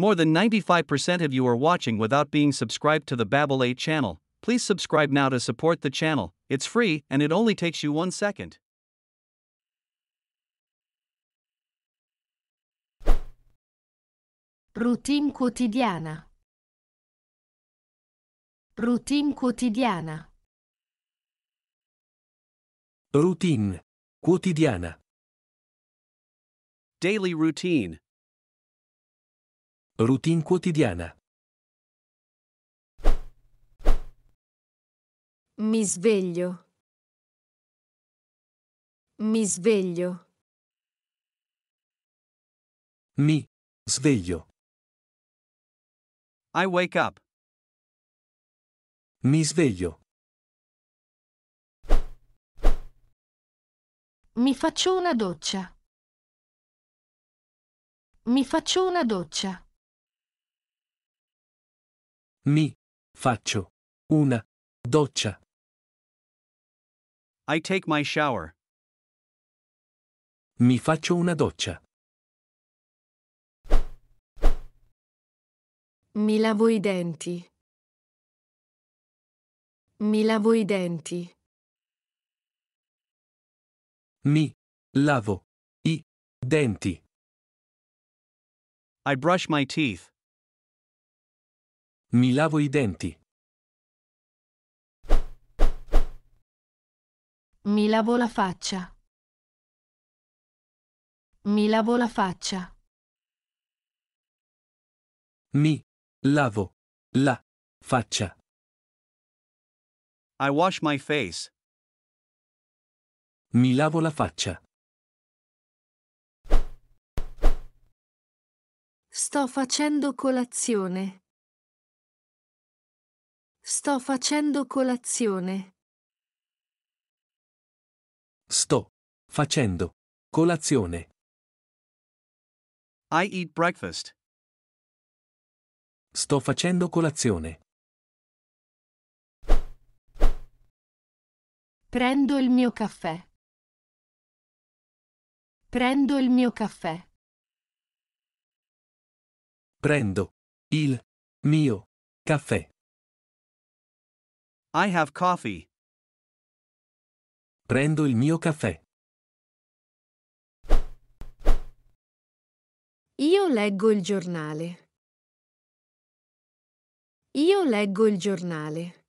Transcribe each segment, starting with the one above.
More than 95% of you are watching without being subscribed to the Babbel 8 channel. Please subscribe now to support the channel. It's free and it only takes you 1 second. Routine quotidiana. Routine quotidiana. Routine quotidiana. Daily routine. Routine quotidiana. Mi sveglio. Mi sveglio. Mi sveglio. I wake up. Mi sveglio. Mi faccio una doccia. Mi faccio una doccia. Mi faccio una doccia. I take my shower. Mi faccio una doccia. Mi lavo i denti. Mi lavo i denti. Mi lavo i denti. I brush my teeth. Mi lavo i denti. Mi lavo la faccia. Mi lavo la faccia. Mi lavo la faccia. I wash my face. Mi lavo la faccia. Sto facendo colazione. Sto facendo colazione. Sto facendo colazione. I eat breakfast. Sto facendo colazione. Prendo il mio caffè. Prendo il mio caffè. Prendo il mio caffè. I have coffee. Prendo il mio caffè. Io leggo il giornale. Io leggo il giornale.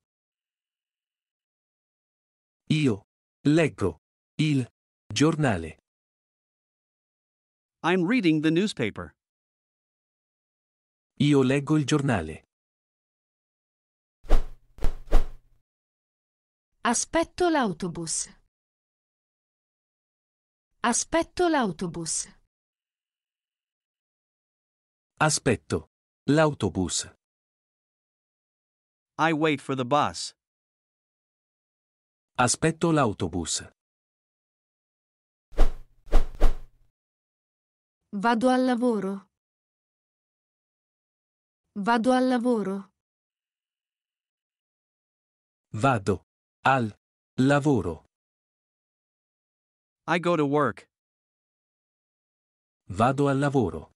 Io leggo il giornale. I'm reading the newspaper. Io leggo il giornale. Aspetto l'autobus. Aspetto l'autobus. Aspetto l'autobus. I wait for the bus. Aspetto l'autobus. Vado al lavoro. Vado al lavoro. Vado al lavoro. I go to work. Vado al lavoro.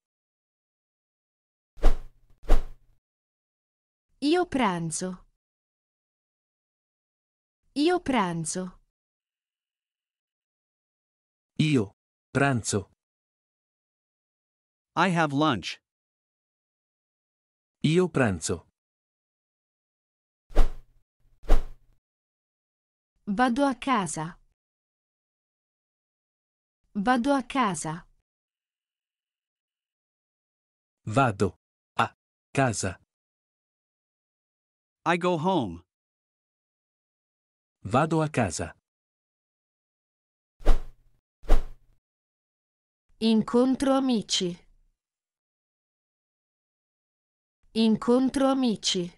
Io pranzo. Io pranzo. Io pranzo. I have lunch. Io pranzo. Vado a casa. Vado a casa. Vado a casa. I go home. Vado a casa. Incontro amici. Incontro amici.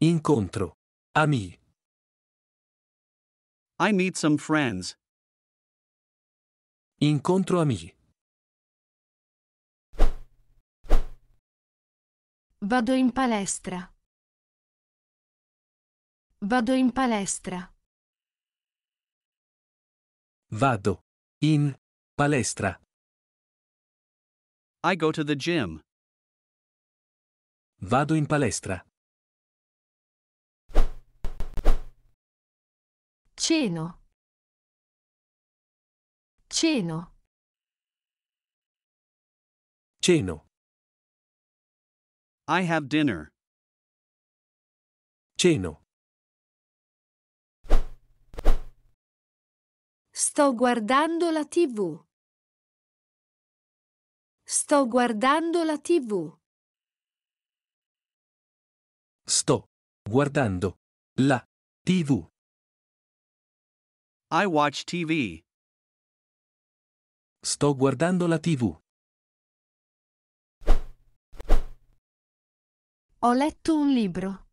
Incontro. Ami. I meet some friends. Incontro ami. Vado in palestra. Vado in palestra. Vado. In. Palestra. I go to the gym. Vado in palestra. Ceno. Ceno. Ceno. I have dinner. Ceno. Sto guardando la TV. Sto guardando la TV. Sto guardando la TV. I watch TV. Sto guardando la TV. Ho letto un libro.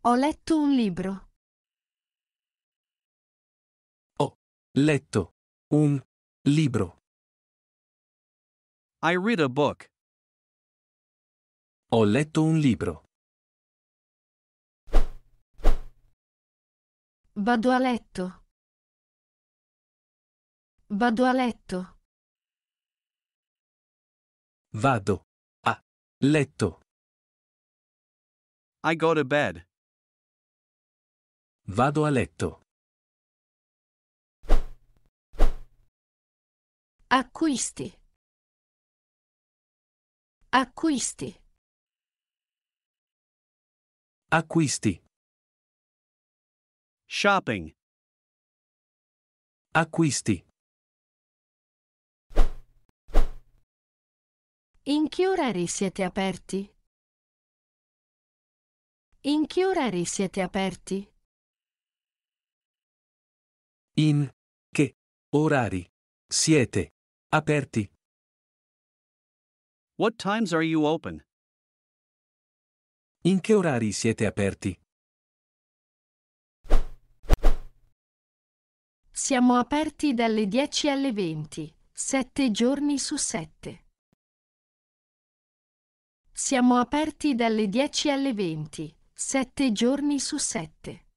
Ho letto un libro. Ho letto un libro. I read a book. Ho letto un libro. Vado a letto. Vado a letto. Vado. A. Letto. I go to bed. Vado a letto. Acquisti. Acquisti. Acquisti. Shopping. Acquisti. In che orari siete aperti? In che orari siete aperti? In che orari siete aperti? What times are you open? In che orari siete aperti? Siamo aperti dalle 10 alle 20, 7 giorni su 7. Siamo aperti dalle 10 alle 20, 7 giorni su 7.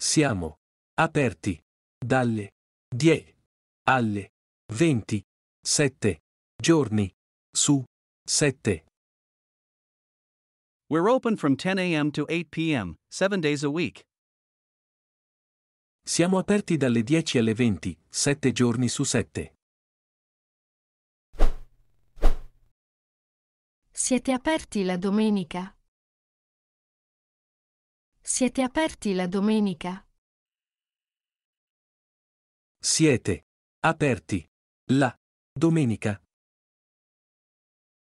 Siamo aperti dalle 10 alle 20, 7 giorni su 7. We're open from 10 a.m. to 8 p.m., 7 days a week. Siamo aperti dalle 10 alle 20, 7 giorni su 7. Siete aperti la domenica? Siete aperti la domenica? Siete aperti la domenica?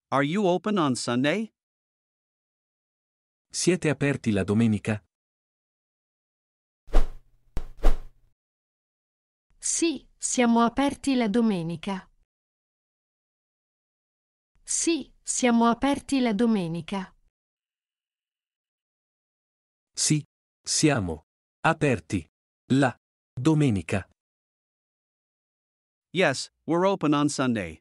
Are you open on Sunday? Siete aperti la domenica? Sì, siamo aperti la domenica. Sì, siamo aperti la domenica. Sì, siamo aperti la domenica. Yes, we're open on Sunday.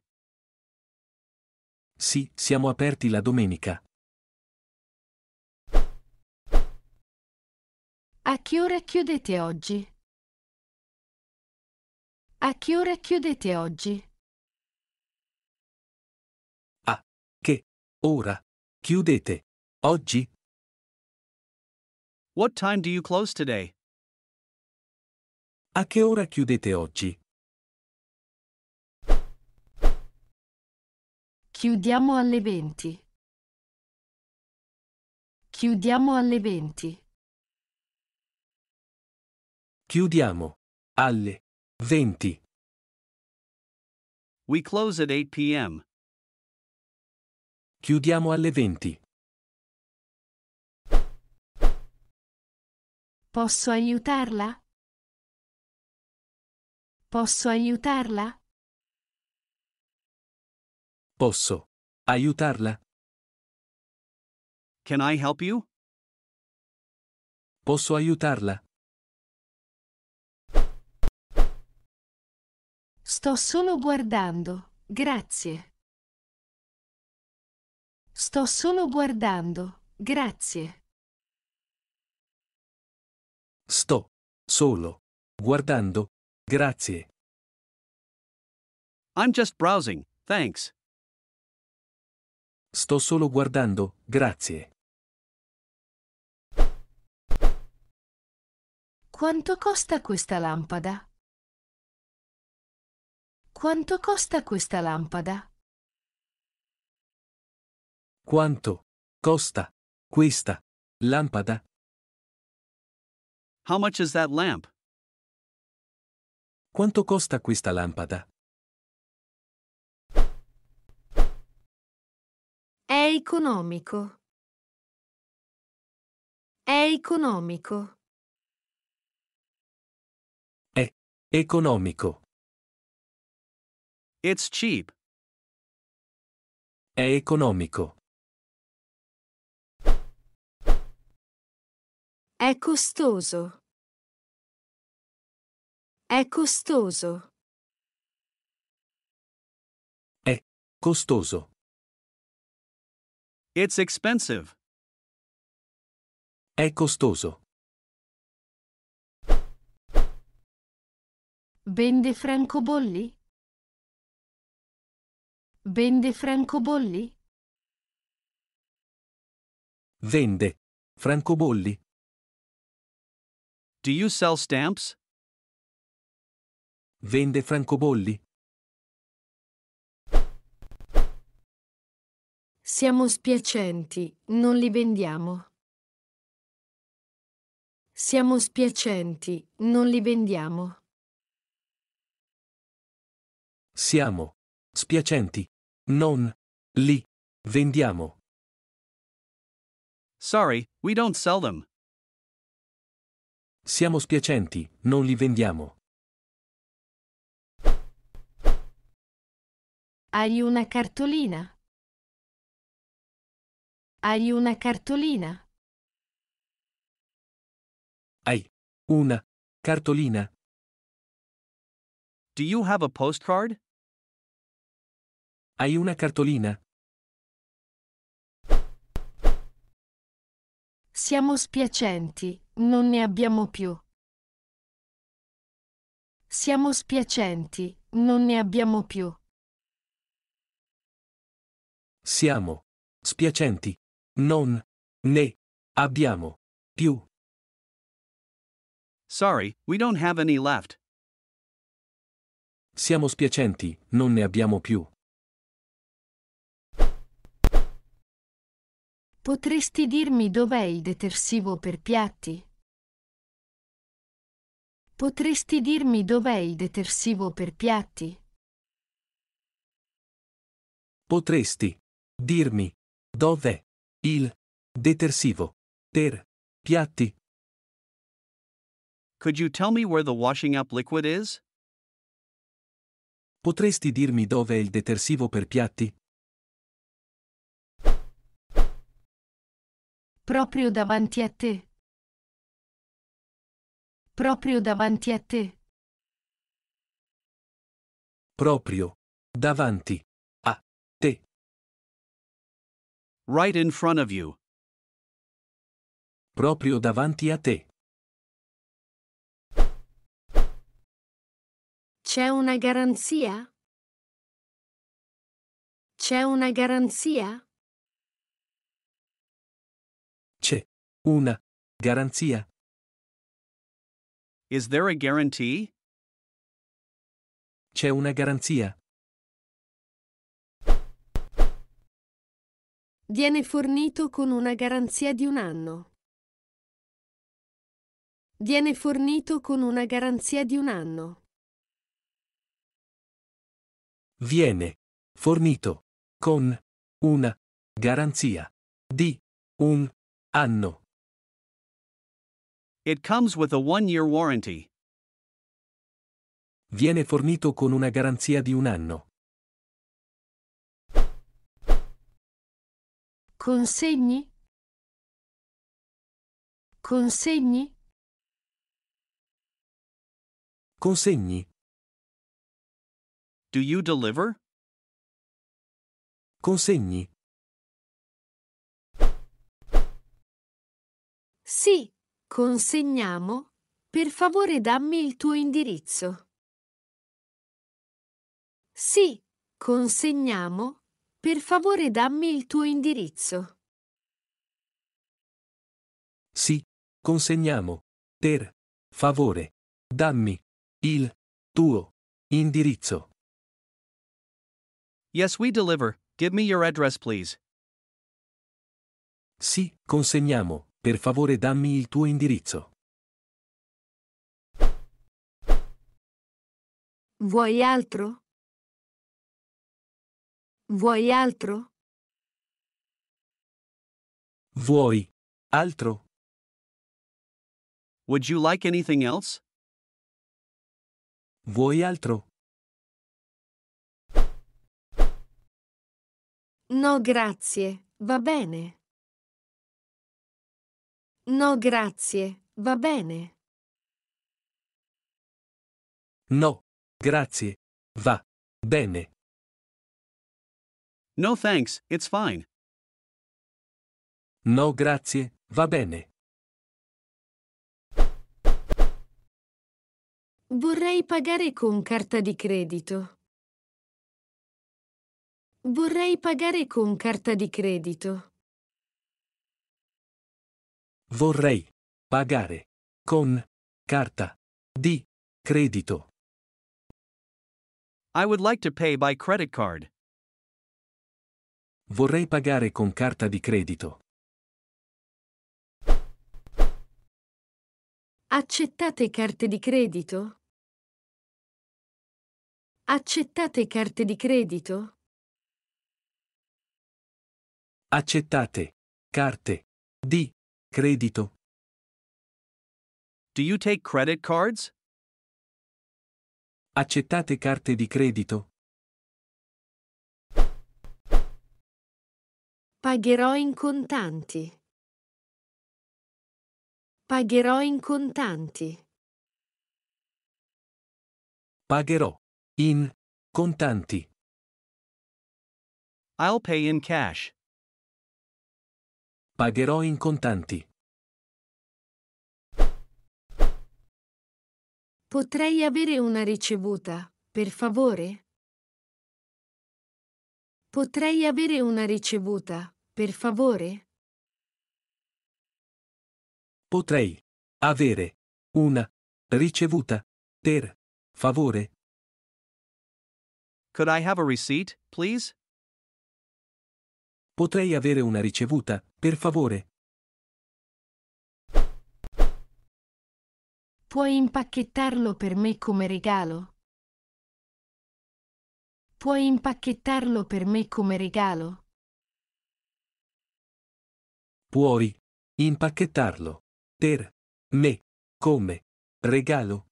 Sì, siamo aperti la domenica. A che ora chiudete oggi? A che ora chiudete oggi? A che ora chiudete oggi? What time do you close today? A che ora chiudete oggi? Chiudiamo alle 20. Chiudiamo alle 20. Chiudiamo alle 20. We close at 8 p.m. Chiudiamo alle 20. Posso aiutarla? Posso aiutarla? Posso aiutarla? Can I help you? Posso aiutarla? Sto solo guardando, grazie. Sto solo guardando, grazie. Sto solo guardando, grazie. I'm just browsing, thanks. Sto solo guardando, grazie. Quanto costa questa lampada? Quanto costa questa lampada? Quanto costa questa lampada? How much is that lamp? Quanto costa questa lampada? È economico. È economico. È economico. It's cheap. È economico. È costoso. È costoso. È costoso. It's expensive. È costoso. Vende francobolli? Vende francobolli? Vende francobolli. Do you sell stamps? Vende francobolli. Siamo spiacenti, non li vendiamo. Siamo spiacenti, non li vendiamo. Siamo spiacenti, non. Li. Vendiamo. Sorry, we don't sell them. Siamo spiacenti, non li vendiamo. Hai una cartolina? Hai una cartolina? Hai una cartolina? Do you have a postcard? Hai una cartolina? Siamo spiacenti, non ne abbiamo più. Siamo spiacenti, non ne abbiamo più. Siamo spiacenti, non ne abbiamo più. Sorry, we don't have any left. Siamo spiacenti, non ne abbiamo più. Potresti dirmi dov'è il detersivo per piatti? Potresti dirmi dov'è il detersivo per piatti? Potresti dirmi dov'è il detersivo per piatti? Could you tell me where the washing up liquid is? Potresti dirmi dov'è il detersivo per piatti? Proprio davanti a te. Proprio davanti a te. Proprio. Davanti. A. Te. Right in front of you. Proprio davanti a te. C'è una garanzia? C'è una garanzia? Una garanzia. Is there a guarantee? C'è una garanzia. Viene fornito con una garanzia di un anno. Viene fornito con una garanzia di un anno. Viene fornito con una garanzia di un anno. It comes with a one-year warranty. Viene fornito con una garanzia di un anno. Consegni? Consegni? Consegni? Do you deliver? Consegni? Sì, Consegniamo? Per favore dammi il tuo indirizzo. Sì, consegniamo. Per favore dammi il tuo indirizzo. Sì, consegniamo. Per favore, dammi il tuo indirizzo. Yes, we deliver. Give me your address, please. Sì, consegniamo. Per favore dammi il tuo indirizzo. Vuoi altro? Vuoi altro? Vuoi altro? Would you like anything else? Vuoi altro? No, grazie. Va bene. No, grazie, va bene. No, grazie, va bene. No thanks, it's fine. No, grazie, va bene. Vorrei pagare con carta di credito. Vorrei pagare con carta di credito. Vorrei pagare con carta di credito. I would like to pay by credit card. Vorrei pagare con carta di credito. Accettate carte di credito? Accettate carte di credito? Accettate carte di Credito. Do you take credit cards? Accettate carte di credito? Pagherò in contanti. Pagherò in contanti. Pagherò in contanti. I'll pay in cash. Pagherò in contanti. Potrei avere una ricevuta, per favore? Potrei avere una ricevuta, per favore? Potrei avere una ricevuta, per favore? Could I have a receipt, please? Potrei avere una ricevuta, per favore? Puoi impacchettarlo per me come regalo? Puoi impacchettarlo per me come regalo? Puoi impacchettarlo per me come regalo?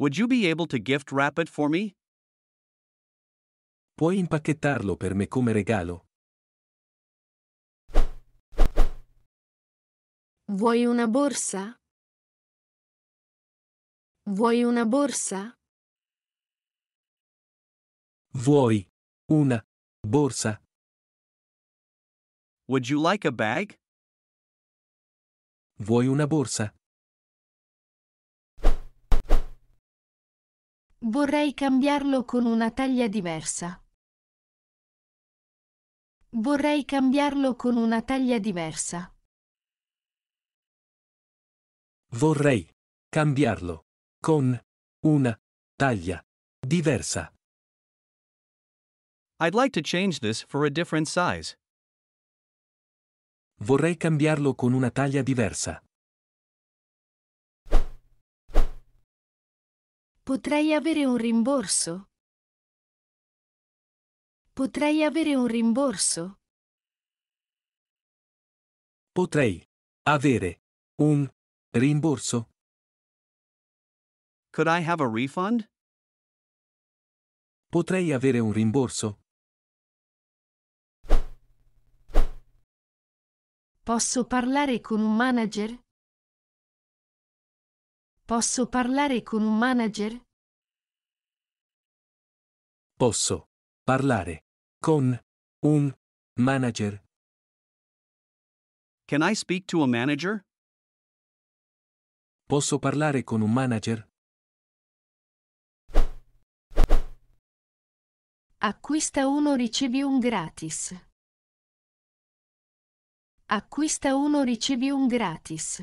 Would you be able to gift wrap it for me? Puoi impacchettarlo per me come regalo? Vuoi una borsa? Vuoi una borsa? Vuoi una borsa? Would you like a bag? Vuoi una borsa? Vorrei cambiarlo con una taglia diversa. Vorrei cambiarlo con una taglia diversa. Vorrei cambiarlo con una taglia diversa. I'd like to change this for a different size. Vorrei cambiarlo con una taglia diversa. Potrei avere un rimborso? Potrei avere un rimborso? Potrei avere un rimborso? Could I have a refund? Potrei avere un rimborso? Posso parlare con un manager? Posso parlare con un manager? Posso parlare con un manager. Can I speak to a manager? Posso parlare con un manager? Acquista uno ricevi un gratis. Acquista uno ricevi un gratis.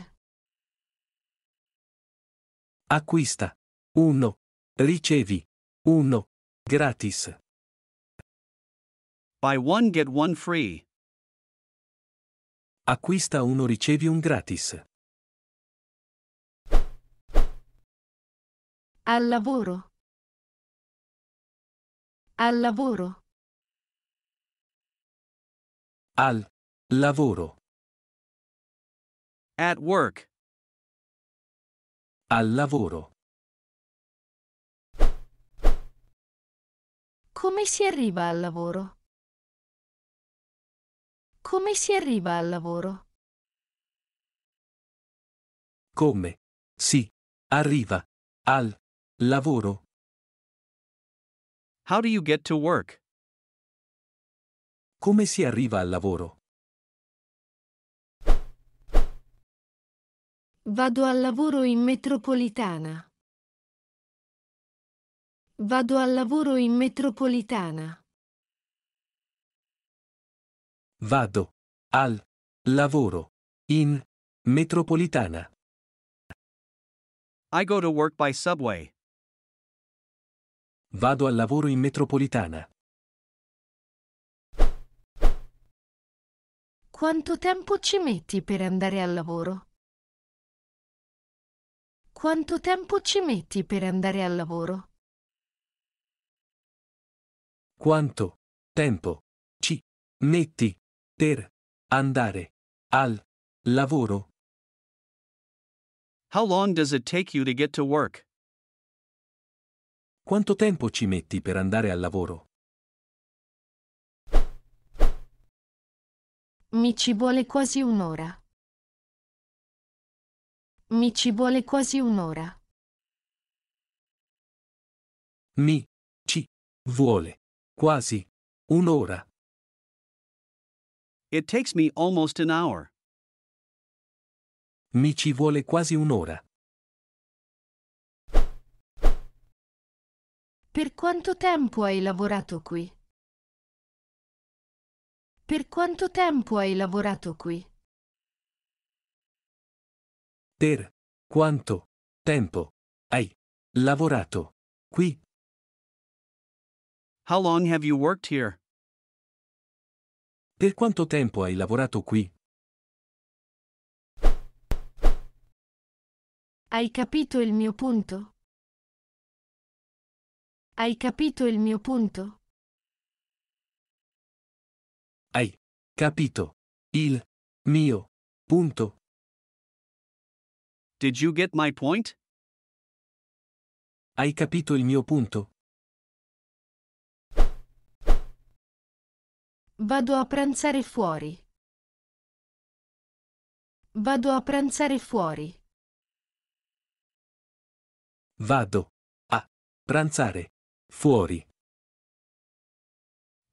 Acquista. uno Ricevi. uno Gratis. Buy one get one free. Acquista uno ricevi un gratis. Al lavoro. Al lavoro. Al lavoro. At work. Al lavoro. Come si arriva al lavoro? Come si arriva al lavoro? Come? Si. Arriva. Al. Lavoro. How do you get to work? Come si arriva al lavoro? Vado al lavoro in metropolitana. Vado al lavoro in metropolitana. Vado. Al. Lavoro. In. Metropolitana. I go to work by subway. Vado al lavoro in metropolitana. Quanto tempo ci metti per andare al lavoro? Quanto tempo ci metti per andare al lavoro? Quanto tempo ci metti per andare al lavoro. How long does it take you to get to work? Quanto tempo ci metti per andare al lavoro? Mi ci vuole quasi un'ora. Mi ci vuole quasi un'ora. Mi ci vuole quasi un'ora. It takes me almost an hour. Mi ci vuole quasi un'ora. Per quanto tempo hai lavorato qui? Per quanto tempo hai lavorato qui? Per quanto tempo hai lavorato qui? How long have you worked here? Per quanto tempo hai lavorato qui? Hai capito il mio punto? Hai capito il mio punto? Hai capito il mio punto? Did you get my point? Hai capito il mio punto? Vado a pranzare fuori. Vado a pranzare fuori. Vado a pranzare fuori.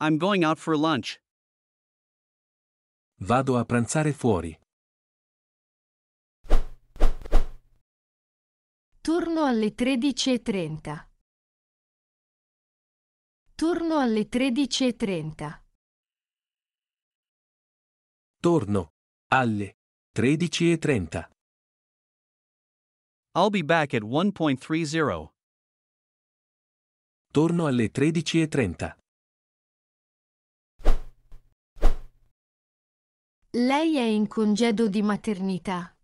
I'm going out for lunch. Vado a pranzare fuori. Turno alle 13.30. Turno alle 13.30. Torno alle 13.30. I'll be back at 1.30. Torno alle 13.30. Lei è in congedo di maternità.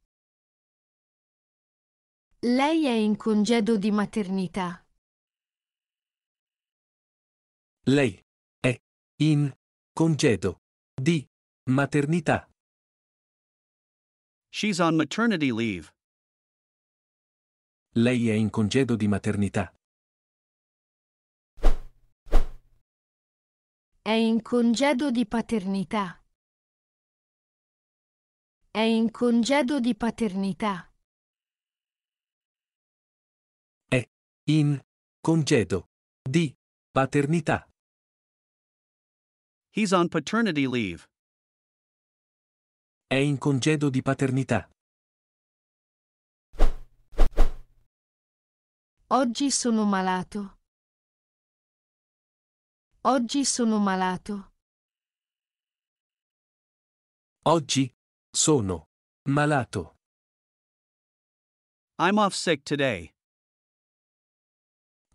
Lei è in congedo di maternità. Lei è in congedo di maternità. Maternità. She's on maternity leave. Lei è in congedo di maternità. È in congedo di paternità. È in congedo di paternità. È in congedo di paternità. He's on paternity leave. È in congedo di paternità. Oggi sono malato. Oggi sono malato. Oggi sono malato. I'm off sick today.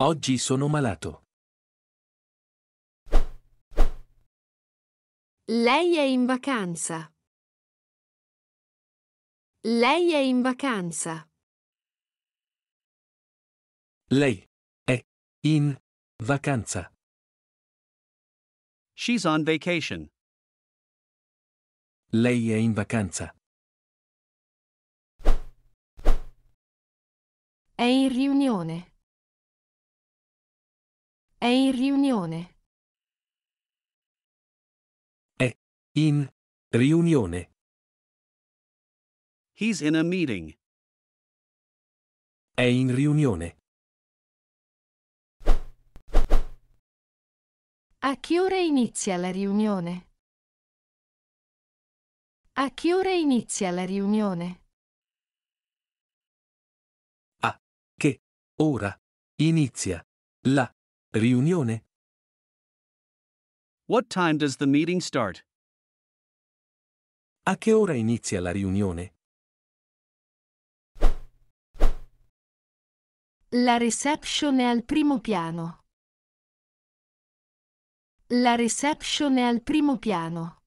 Oggi sono malato. Lei è in vacanza. Lei è in vacanza. Lei è in vacanza. She's on vacation. Lei è in vacanza. È in riunione. È in riunione. È in riunione. He's in a meeting. È in riunione. A che ora inizia la riunione? A che ora inizia la riunione? A che ora inizia la riunione? What time does the meeting start? A che ora inizia la riunione? La reception è al primo piano. La reception è al primo piano.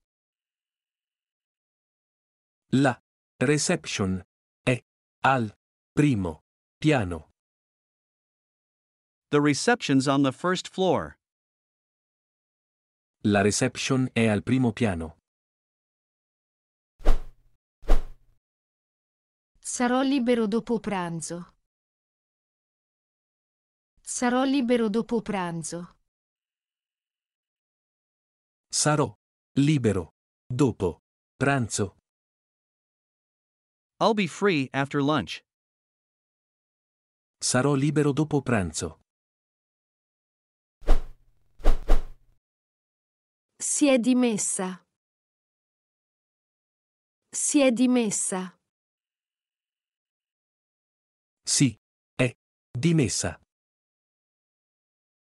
La reception è al primo piano. The reception's on the first floor. La reception è al primo piano. Sarò libero dopo pranzo. Sarò libero dopo pranzo. Sarò libero dopo pranzo. I'll be free after lunch. Sarò libero dopo pranzo. Si è dimessa. Si è dimessa. Si è dimessa.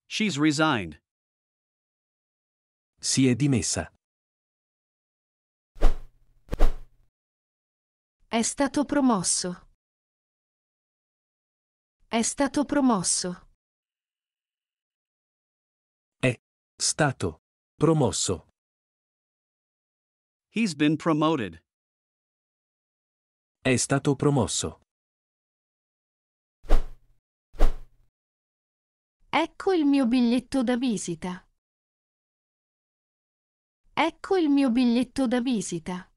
She's resigned. Si è dimessa. È stato promosso. È stato promosso. È stato promosso. He's been promoted. È stato promosso. Ecco il mio biglietto da visita. Ecco il mio biglietto da visita.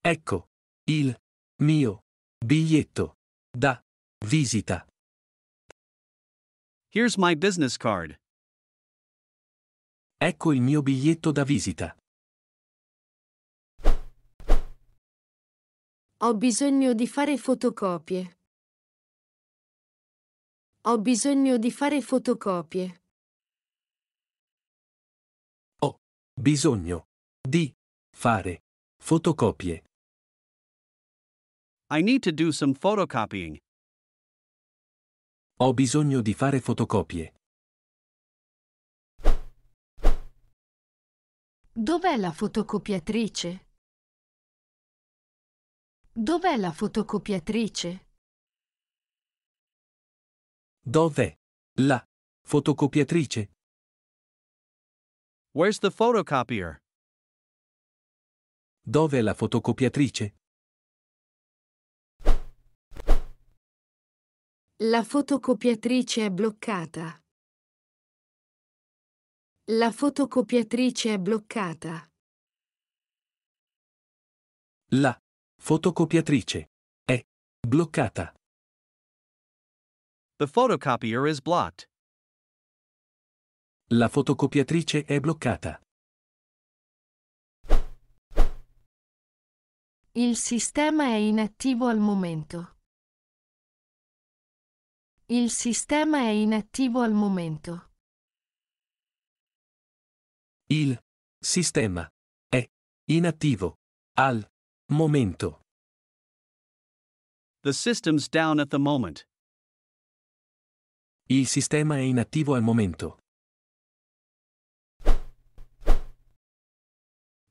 Ecco il mio biglietto da visita. Here's my business card. Ecco il mio biglietto da visita. Ho bisogno di fare fotocopie. Ho bisogno di fare fotocopie. Ho bisogno di fare fotocopie. I need to do some photocopying. Ho bisogno di fare fotocopie. Dov'è la fotocopiatrice? Dov'è la fotocopiatrice? Dov'è? La fotocopiatrice. Where's the photocopier? Dov'è la fotocopiatrice? La fotocopiatrice è bloccata. La fotocopiatrice è bloccata. La fotocopiatrice è bloccata. The photocopier is blocked. La fotocopiatrice è bloccata. Il sistema è inattivo al momento. Il sistema è inattivo al momento. Il sistema è inattivo al momento. The system's down at the moment. Il sistema è inattivo al momento.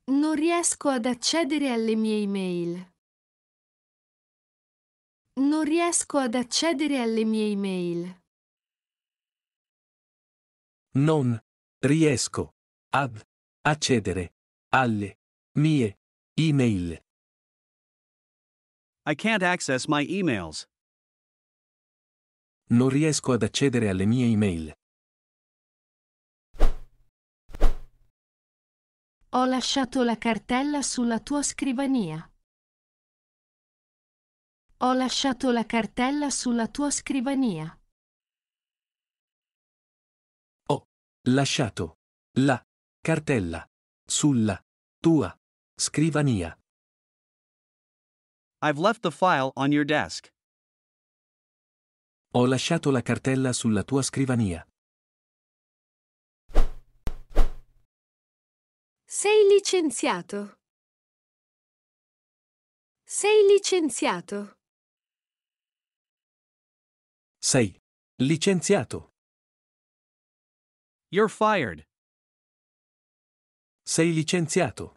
Non riesco ad accedere alle mie email. Non riesco ad accedere alle mie email. Non riesco ad accedere alle mie email. I can't access my emails. Non riesco ad accedere alle mie email. Ho lasciato la cartella sulla tua scrivania. Ho lasciato la cartella sulla tua scrivania. Ho lasciato la cartella sulla tua scrivania. I've left the file on your desk. Ho lasciato la cartella sulla tua scrivania. Sei licenziato. Sei licenziato. Sei licenziato. You're fired. Sei licenziato.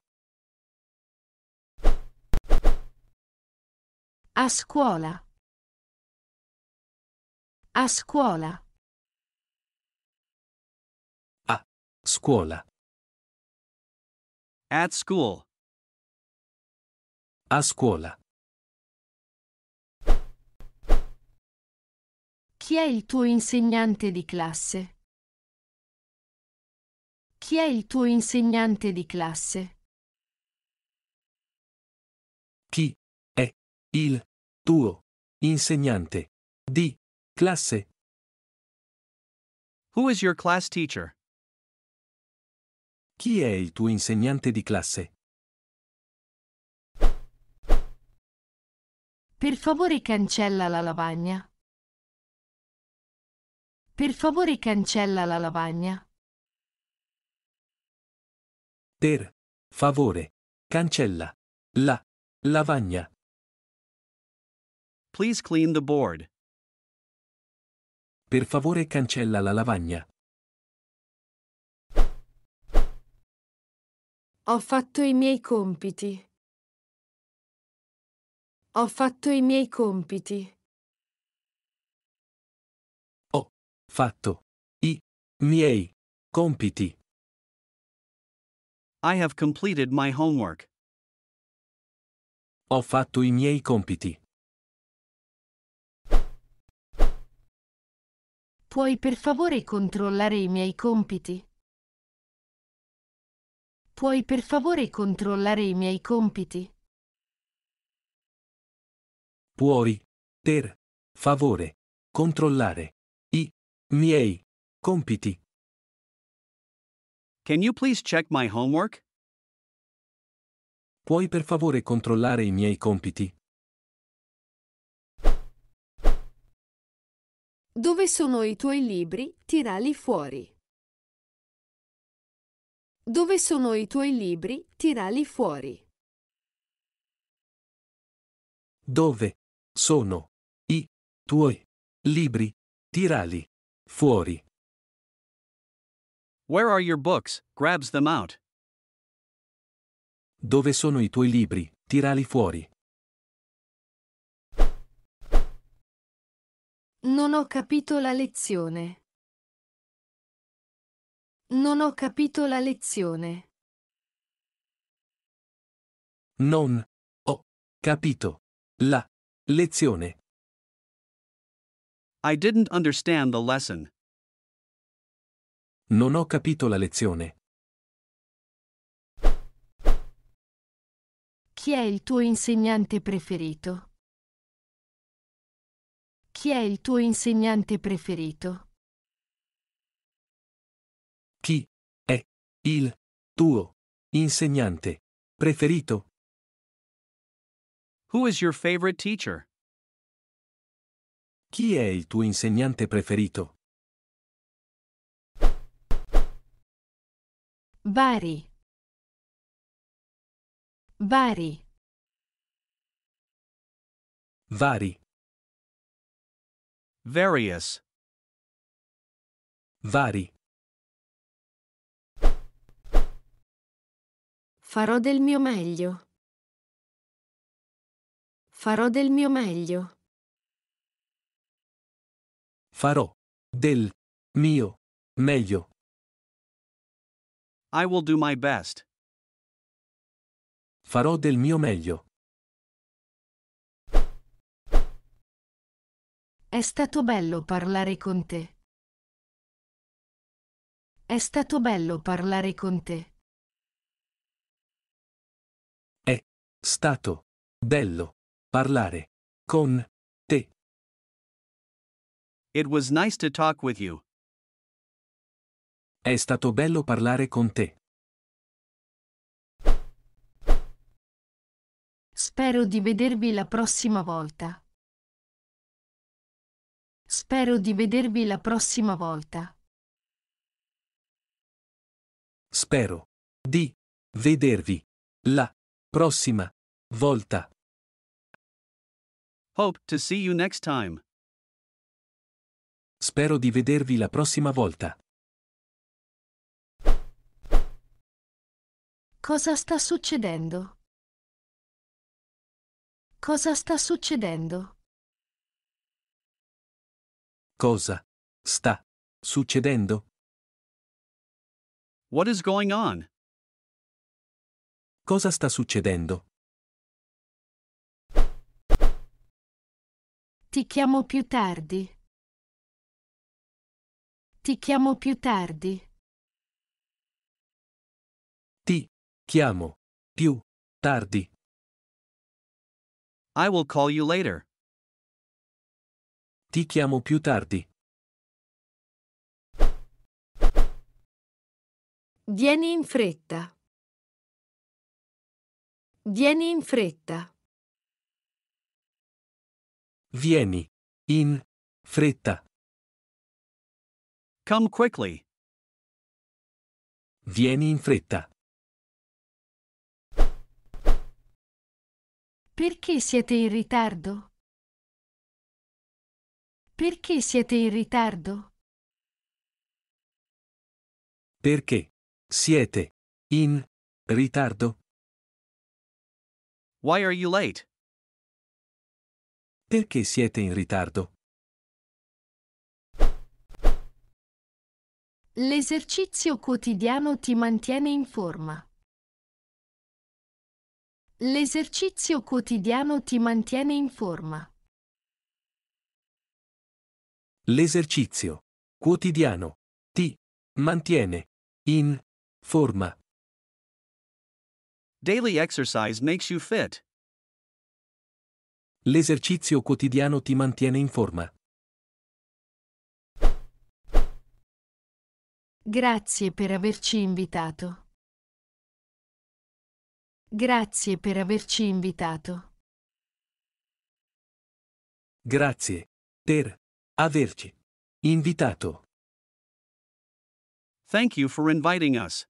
A scuola. A scuola. A scuola. At school. A scuola. Chi è il tuo insegnante di classe? Chi è il tuo insegnante di classe? Chi è il tuo insegnante di classe? Classe. Who is your class teacher? Chi è il tuo insegnante di classe? Per favore cancella la lavagna. Per favore cancella la lavagna. Per favore cancella la lavagna. Please clean the board. Per favore cancella la lavagna. Ho fatto i miei compiti. Ho fatto i miei compiti. Ho fatto i miei compiti. I have completed my homework. Ho fatto i miei compiti. Puoi per favore controllare i miei compiti? Puoi per favore controllare i miei compiti? Puoi, per, favore, controllare, i, miei, compiti. Can you please check my homework? Puoi per favore controllare i miei compiti? Dove sono i tuoi libri? Tirali fuori. Dove sono i tuoi libri? Tirali fuori. Dove sono i tuoi libri? Tirali fuori. Where are your books? Grabs them out. Dove sono i tuoi libri? Tirali fuori. Non ho capito la lezione. Non ho capito la lezione. Non ho capito la lezione. I didn't understand the lesson. Non ho capito la lezione. Chi è il tuo insegnante preferito? Chi è il tuo insegnante preferito? Chi è il tuo insegnante preferito? Who is your favorite teacher? Chi è il tuo insegnante preferito? Vari. Vari. Vari. Various. Vari. Farò del mio meglio. Farò del mio meglio. Farò del mio meglio. I will do my best. Farò del mio meglio. È stato bello parlare con te. È stato bello parlare con te. È stato bello parlare con te. It was nice to talk with you. È stato bello parlare con te. Spero di vedervi la prossima volta. Spero di vedervi la prossima volta. Spero di vedervi la prossima volta. Hope to see you next time. Spero di vedervi la prossima volta. Cosa sta succedendo? Cosa sta succedendo? Cosa sta succedendo? What is going on? Cosa sta succedendo? Ti chiamo più tardi. Ti chiamo più tardi. Ti chiamo più tardi. I will call you later. Ti chiamo più tardi. Vieni in fretta. Vieni in fretta. Vieni. In. Fretta. Come quickly. Vieni in fretta. Perché siete in ritardo? Perché siete in ritardo? Perché siete in ritardo? Why are you late? Perché siete in ritardo? L'esercizio quotidiano ti mantiene in forma. L'esercizio quotidiano ti mantiene in forma. L'esercizio quotidiano ti mantiene in forma. Daily exercise makes you fit. L'esercizio quotidiano ti mantiene in forma. Grazie per averci invitato. Grazie per averci invitato. Grazie. Per. Averci. Invitato. Thank you for inviting us.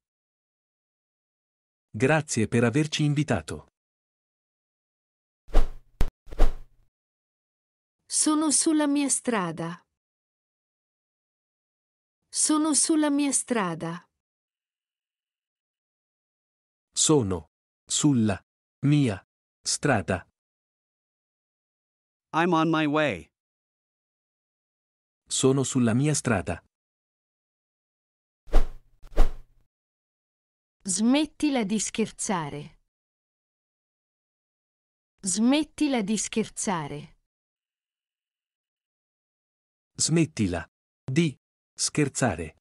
Grazie per averci invitato. Sono sulla mia strada. Sono sulla mia strada. Sono sulla mia strada. I'm on my way. Sono sulla mia strada. Smettila di scherzare. Smettila di scherzare. Smettila di scherzare.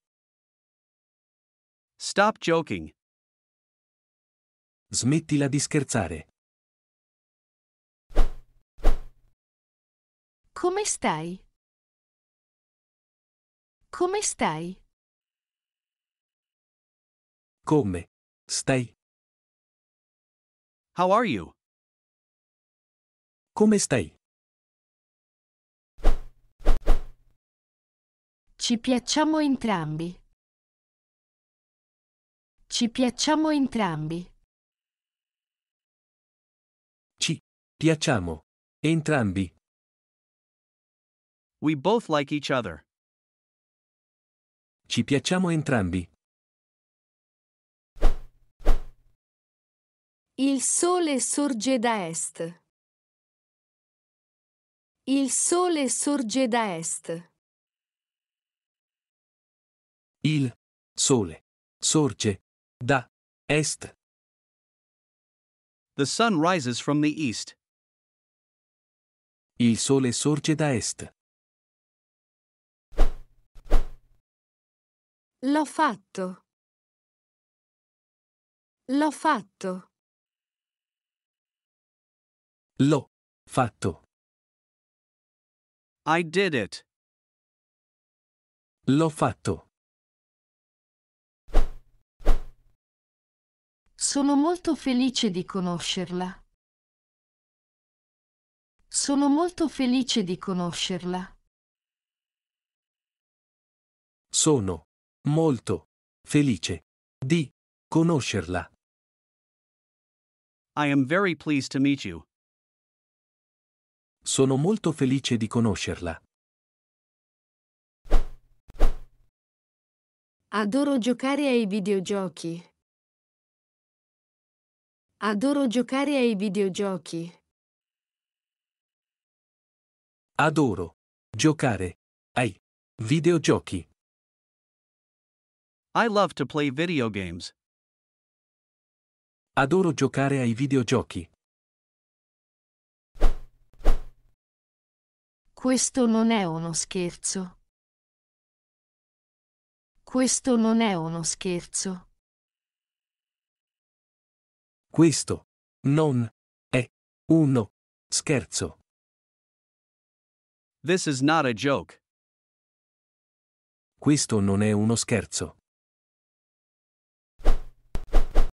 Stop joking. Smettila di scherzare. Come stai? Come stai? Come stai? How are you? Come stai? Ci piacciamo entrambi. Ci piacciamo entrambi. Ci piacciamo entrambi. We both like each other. Ci piacciamo entrambi. Il sole sorge da est. Il sole sorge da est. Il sole sorge da est. The sun rises from the east. Il sole sorge da est. L'ho fatto. L'ho fatto. L'ho fatto. I did it. L'ho fatto. Sono molto felice di conoscerla. Sono molto felice di conoscerla. Sono molto felice di conoscerla. I am very pleased to meet you. Sono molto felice di conoscerla. Adoro giocare ai videogiochi. Adoro giocare ai videogiochi. Adoro giocare ai videogiochi. I love to play video games. Adoro giocare ai videogiochi. Questo non è uno scherzo. Questo non è uno scherzo. Questo non è uno scherzo. This is not a joke. Questo non è uno scherzo.